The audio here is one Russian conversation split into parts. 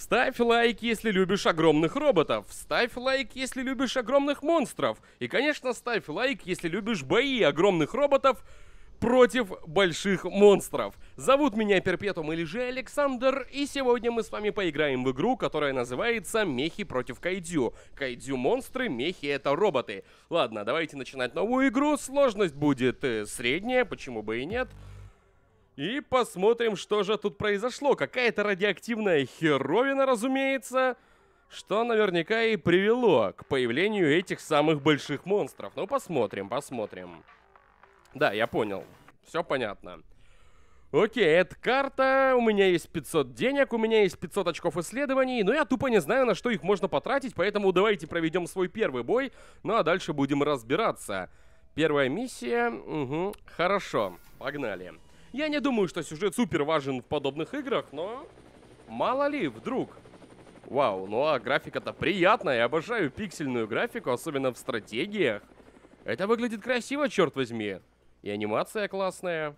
Ставь лайк, если любишь огромных роботов. Ставь лайк, если любишь огромных монстров. И, конечно, ставь лайк, если любишь бои огромных роботов против больших монстров. Зовут меня Перпетум или же Александр, и сегодня мы с вами поиграем в игру, которая называется «Мехи против Кайдю». Кайдзю. Кайдзю монстры, мехи — это роботы. Ладно, давайте начинать новую игру. Сложность будет э, средняя, почему бы и Нет. И посмотрим, что же тут произошло. Какая-то радиоактивная херовина, разумеется, что наверняка и привело к появлению этих самых больших монстров. Ну, посмотрим, посмотрим. Да, я понял. Все понятно. Окей, это карта, у меня есть 500 денег, у меня есть 500 очков исследований, но я тупо не знаю, на что их можно потратить, поэтому давайте проведем свой первый бой, ну а дальше будем разбираться. Первая миссия, угу, хорошо, погнали. Погнали. Я не думаю, что сюжет супер важен в подобных играх, но... Мало ли, вдруг. Вау, ну а графика-то приятная, я обожаю пиксельную графику, особенно в стратегиях. Это выглядит красиво, черт возьми. И анимация классная.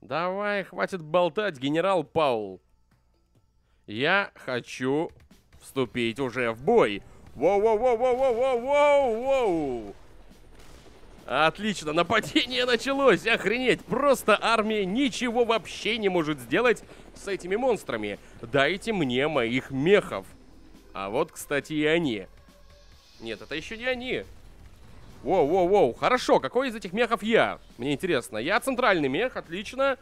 Давай, хватит болтать, генерал Паул. Я хочу вступить уже в бой. Воу-воу-воу-воу-воу-воу-воу! Отлично, нападение началось, охренеть! Просто армия ничего вообще не может сделать с этими монстрами. Дайте мне моих мехов. А вот, кстати, и они. Нет, это еще не они. Воу-воу-воу, хорошо, какой из этих мехов я? Мне интересно, я центральный мех, отлично.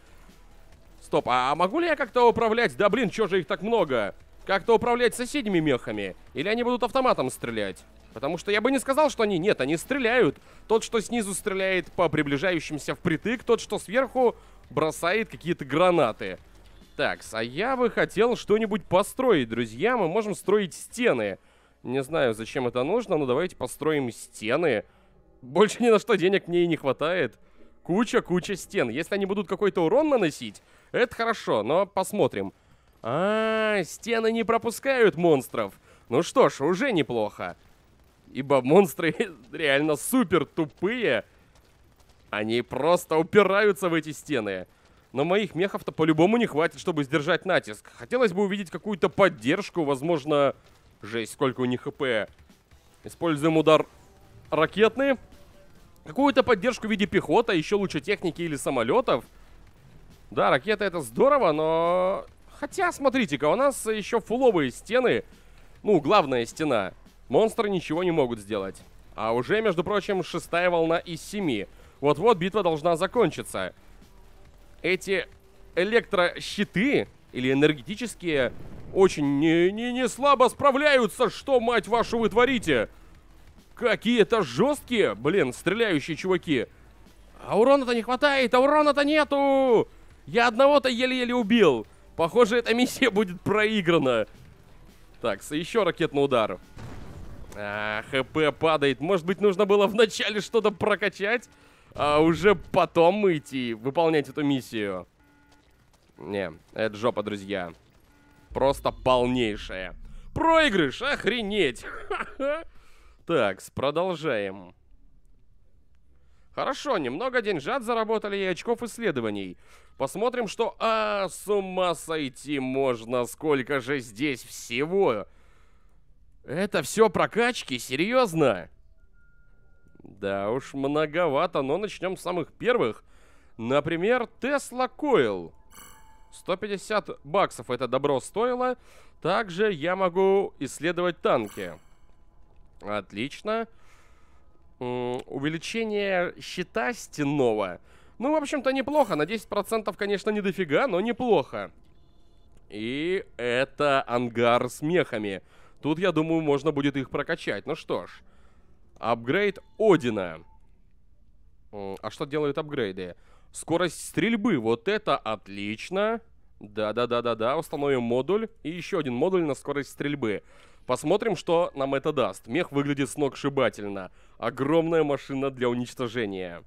Стоп, а могу ли я как-то управлять? Да блин, что же их так много? как-то управлять соседними мехами? Или они будут автоматом стрелять? Потому что я бы не сказал, что они... Нет, они стреляют. Тот, что снизу стреляет по приближающимся впритык, тот, что сверху бросает какие-то гранаты. Так, а я бы хотел что-нибудь построить, друзья. Мы можем строить стены. Не знаю, зачем это нужно, но давайте построим стены. Больше ни на что денег мне и не хватает. Куча-куча стен. Если они будут какой-то урон наносить, это хорошо, но посмотрим. Посмотрим. А, стены не пропускают монстров. Ну что ж, уже неплохо. Ибо монстры реально супер тупые. Они просто упираются в эти стены. Но моих мехов-то по-любому не хватит, чтобы сдержать натиск. Хотелось бы увидеть какую-то поддержку, возможно... Жесть, сколько у них хп. Используем удар ракетный. Какую-то поддержку в виде пехоты, еще лучше техники или самолетов. Да, ракеты это здорово, но Хотя, смотрите-ка, у нас еще фуловые стены. Ну, главная стена. Монстры ничего не могут сделать. А уже, между прочим, шестая волна из семи. Вот-вот битва должна закончиться. Эти электрощиты или энергетические очень не, не, не слабо справляются. Что, мать вашу, вы творите? Какие-то жесткие, блин, стреляющие чуваки. А урона-то не хватает, а урона-то нету! Я одного-то еле-еле убил. Похоже, эта миссия будет проиграна. Так, еще ракетный удар. А, ХП падает. Может быть, нужно было вначале что-то прокачать, а уже потом идти выполнять эту миссию. Не, это жопа, друзья. Просто полнейшая. Проигрыш, охренеть. Так, продолжаем. Хорошо, немного деньжат заработали и очков исследований. Посмотрим, что... А, с ума сойти можно, сколько же здесь всего. Это все прокачки, серьезно? Да уж, многовато, но начнем с самых первых. Например, Тесла Coil. 150 баксов это добро стоило. Также я могу исследовать танки. Отлично. Отлично увеличение щита стенного. Ну, в общем-то, неплохо. На 10%, конечно, не дофига, но неплохо. И это ангар с мехами. Тут, я думаю, можно будет их прокачать. Ну что ж. Апгрейд Одина. А что делают апгрейды? Скорость стрельбы. Вот это отлично. Да-да-да-да-да. Установим модуль. И еще один модуль на скорость стрельбы. Посмотрим, что нам это даст. Мех выглядит сногсшибательно. шибательно огромная машина для уничтожения.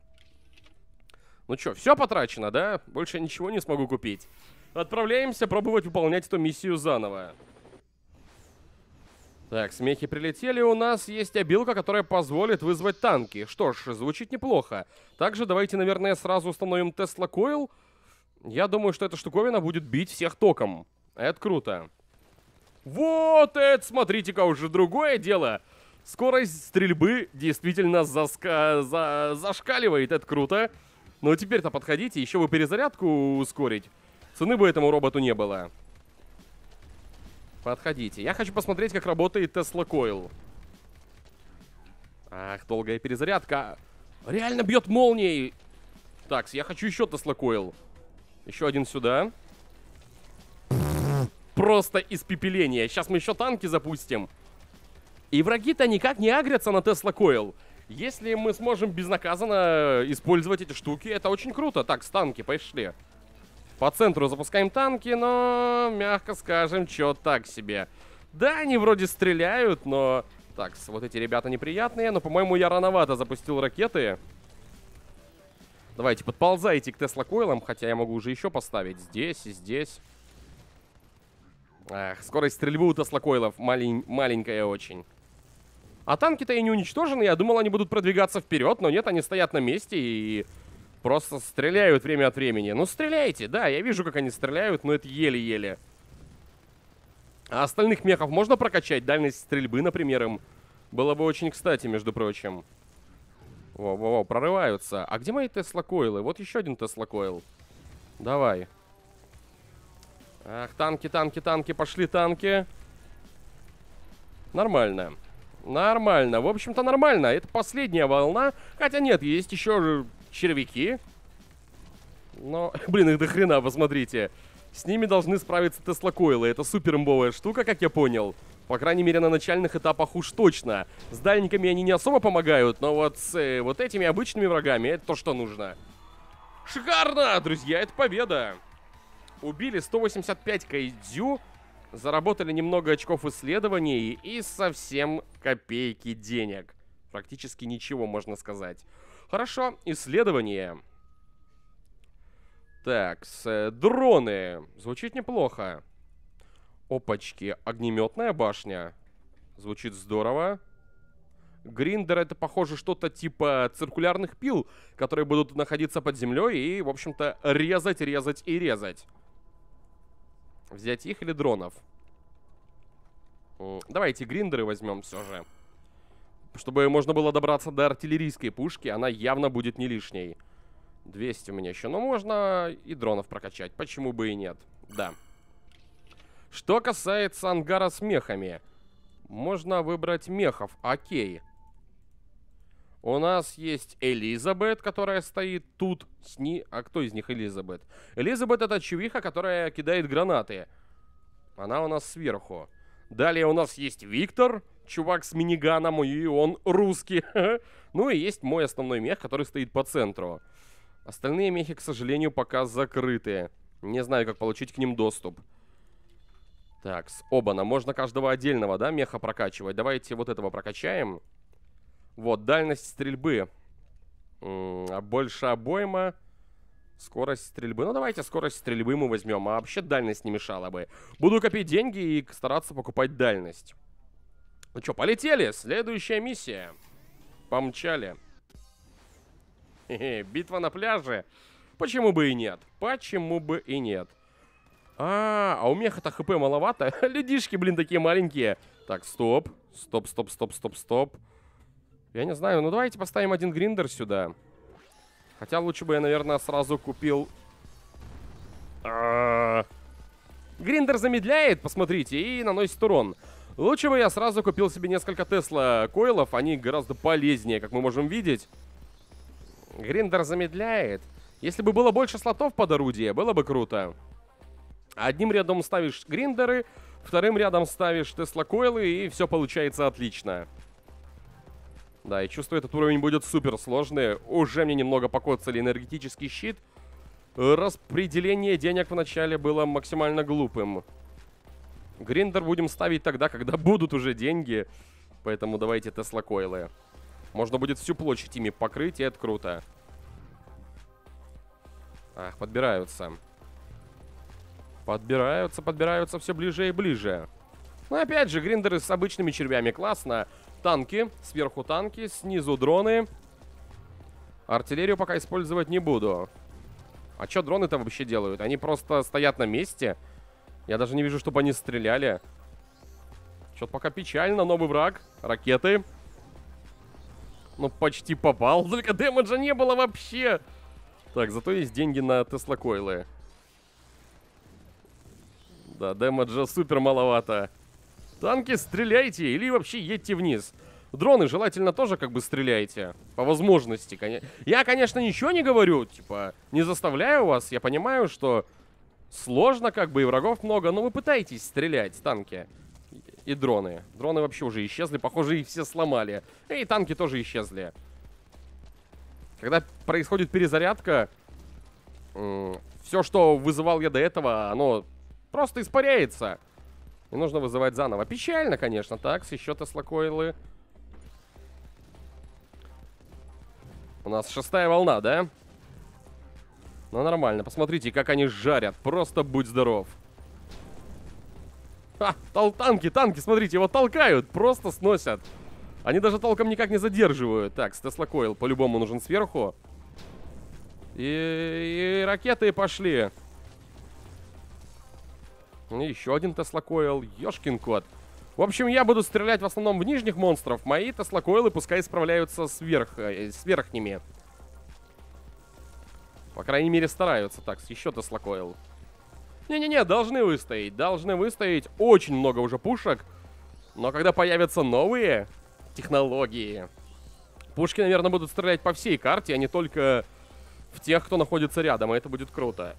Ну чё, все потрачено, да? Больше ничего не смогу купить. Отправляемся пробовать выполнять эту миссию заново. Так, смехи прилетели. У нас есть обилка, которая позволит вызвать танки. Что ж, звучит неплохо. Также давайте, наверное, сразу установим Тесла Койл. Я думаю, что эта штуковина будет бить всех током. Это круто. Вот это, смотрите-ка, уже другое дело. Скорость стрельбы действительно заска... за... зашкаливает, это круто. Но теперь-то подходите, еще бы перезарядку ускорить. Цены бы этому роботу не было. Подходите. Я хочу посмотреть, как работает Тесла Койл. Ах, долгая перезарядка. Реально бьет молнией. Так, я хочу еще Тесла Койл. Еще один сюда. Просто испепеление. Сейчас мы еще танки запустим. И враги-то никак не агрятся на Тесла Койл. Если мы сможем безнаказанно э, использовать эти штуки, это очень круто. Так, с танки, пошли. По центру запускаем танки, но, мягко скажем, чё так себе. Да, они вроде стреляют, но... Так, вот эти ребята неприятные, но, по-моему, я рановато запустил ракеты. Давайте, подползайте к Тесла Койлам, хотя я могу уже еще поставить здесь и здесь. Эх, скорость стрельбы у Тесла Койлов малень маленькая очень. А танки-то и не уничтожены. Я думал, они будут продвигаться вперед, но нет, они стоят на месте и просто стреляют время от времени. Ну, стреляйте, да, я вижу, как они стреляют, но это еле-еле. А остальных мехов можно прокачать? Дальность стрельбы, например, им было бы очень кстати, между прочим. Во-во-во, прорываются. А где мои Тесла-коилы? Вот еще один Тесла-коил. Давай. Ах, танки, танки, танки, пошли танки. Нормально. Нормально. Нормально. В общем-то, нормально. Это последняя волна. Хотя нет, есть еще же червяки. Но, блин, их до хрена, посмотрите. С ними должны справиться Тесла Койлы. Это супер имбовая штука, как я понял. По крайней мере, на начальных этапах уж точно. С дальниками они не особо помогают, но вот с э, вот этими обычными врагами это то, что нужно. Шикарно, друзья, это победа. Убили 185 кайдзю заработали немного очков исследований и совсем копейки денег. Практически ничего, можно сказать. Хорошо, исследование. Так, с э, дроны. Звучит неплохо. Опачки, огнеметная башня. Звучит здорово. Гриндер это, похоже, что-то типа циркулярных пил, которые будут находиться под землей и, в общем-то, резать, резать и резать. Взять их или дронов? Давайте гриндеры возьмем все же. Чтобы можно было добраться до артиллерийской пушки, она явно будет не лишней. 200 у меня еще, но можно и дронов прокачать, почему бы и нет. Да. Что касается ангара с мехами. Можно выбрать мехов, окей. У нас есть Элизабет, которая стоит тут. С ней... А кто из них Элизабет? Элизабет это чувиха, которая кидает гранаты. Она у нас сверху. Далее у нас есть Виктор, чувак с миниганом, и он русский. ну и есть мой основной мех, который стоит по центру. Остальные мехи, к сожалению, пока закрыты. Не знаю, как получить к ним доступ. Так, с оба-на. Можно каждого отдельного, да, меха прокачивать. Давайте вот этого прокачаем. Прокачаем. Вот, дальность стрельбы. А больше обойма. Скорость стрельбы. Ну, давайте скорость стрельбы мы возьмем. А вообще дальность не мешала бы. Буду копить деньги и стараться покупать дальность. Ну что, полетели. Следующая миссия. Помчали. Хе -хе, битва на пляже. Почему бы и нет? Почему бы и нет? А, -а, у меха-то хп маловато. Людишки, блин, такие маленькие. Так, стоп. Стоп, стоп, стоп, стоп, стоп. Я не знаю, ну давайте поставим один гриндер сюда. Хотя лучше бы я, наверное, сразу купил... А -а -а. Гриндер замедляет, посмотрите, и наносит урон. Лучше бы я сразу купил себе несколько Тесла коилов, они гораздо полезнее, как мы можем видеть. Гриндер замедляет. Если бы было больше слотов под орудие, было бы круто. Одним рядом ставишь гриндеры, вторым рядом ставишь Тесла коилы, и все получается отлично. Отлично. Да, и чувствую, этот уровень будет супер сложный. Уже мне немного покоцали энергетический щит. Распределение денег вначале было максимально глупым. Гриндер будем ставить тогда, когда будут уже деньги. Поэтому давайте Тесла Койлы. Можно будет всю площадь ими покрыть, и это круто. Ах, подбираются. Подбираются, подбираются все ближе и ближе. Ну, опять же, гриндеры с обычными червями классно. Танки, сверху танки, снизу дроны. Артиллерию пока использовать не буду. А что дроны-то вообще делают? Они просто стоят на месте. Я даже не вижу, чтобы они стреляли. Что-то пока печально, новый враг. Ракеты. Ну, почти попал. Только дэмэджа не было вообще. Так, зато есть деньги на Тесла Койлы. Да, дэмэджа супер маловато. Танки, стреляйте или вообще едьте вниз. Дроны желательно тоже как бы стреляйте. По возможности, конечно. Я, конечно, ничего не говорю, типа, не заставляю вас. Я понимаю, что сложно как бы и врагов много, но вы пытаетесь стрелять, танки. И дроны. Дроны вообще уже исчезли, похоже, их все сломали. И танки тоже исчезли. Когда происходит перезарядка, все, что вызывал я до этого, оно просто испаряется. Не нужно вызывать заново. Печально, конечно, так, с еще Теслакойлы. У нас шестая волна, да? Ну, нормально. Посмотрите, как они жарят. Просто будь здоров. Ха, танки, танки, смотрите, его толкают. Просто сносят. Они даже толком никак не задерживают. Так, с Теслакойл по-любому нужен сверху. И, и ракеты пошли. И еще один Теслакоил. Ёшкин кот. В общем, я буду стрелять в основном в нижних монстров. Мои Теслакоилы пускай справляются сверх, э, с верхними. По крайней мере, стараются. Так, еще Теслакоил. Не-не-не, должны выстоять. Должны выстоять. Очень много уже пушек. Но когда появятся новые технологии, пушки, наверное, будут стрелять по всей карте, а не только в тех, кто находится рядом. И это будет круто.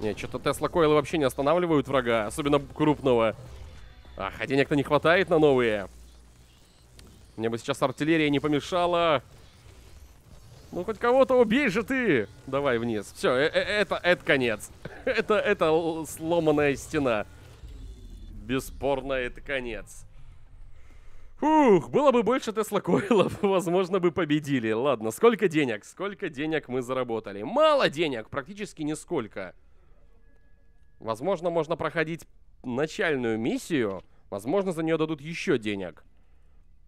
Не, что-то Тесла Койлы вообще не останавливают врага, особенно крупного. Ах, а денег-то не хватает на новые. Мне бы сейчас артиллерия не помешала. Ну, хоть кого-то убей же ты! Давай вниз. Все, э, э, это, это конец. это, это сломанная стена. Бесспорно, это конец. Фух, было бы больше Тесла Койлов, возможно, бы победили. Ладно, сколько денег? Сколько денег мы заработали? Мало денег, практически нисколько. Возможно, можно проходить начальную миссию. Возможно, за нее дадут еще денег.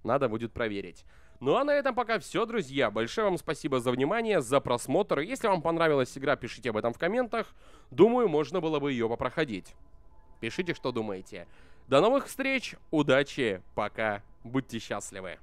Надо будет проверить. Ну а на этом пока все, друзья. Большое вам спасибо за внимание, за просмотр. Если вам понравилась игра, пишите об этом в комментах. Думаю, можно было бы ее попроходить. Пишите, что думаете. До новых встреч, удачи, пока, будьте счастливы.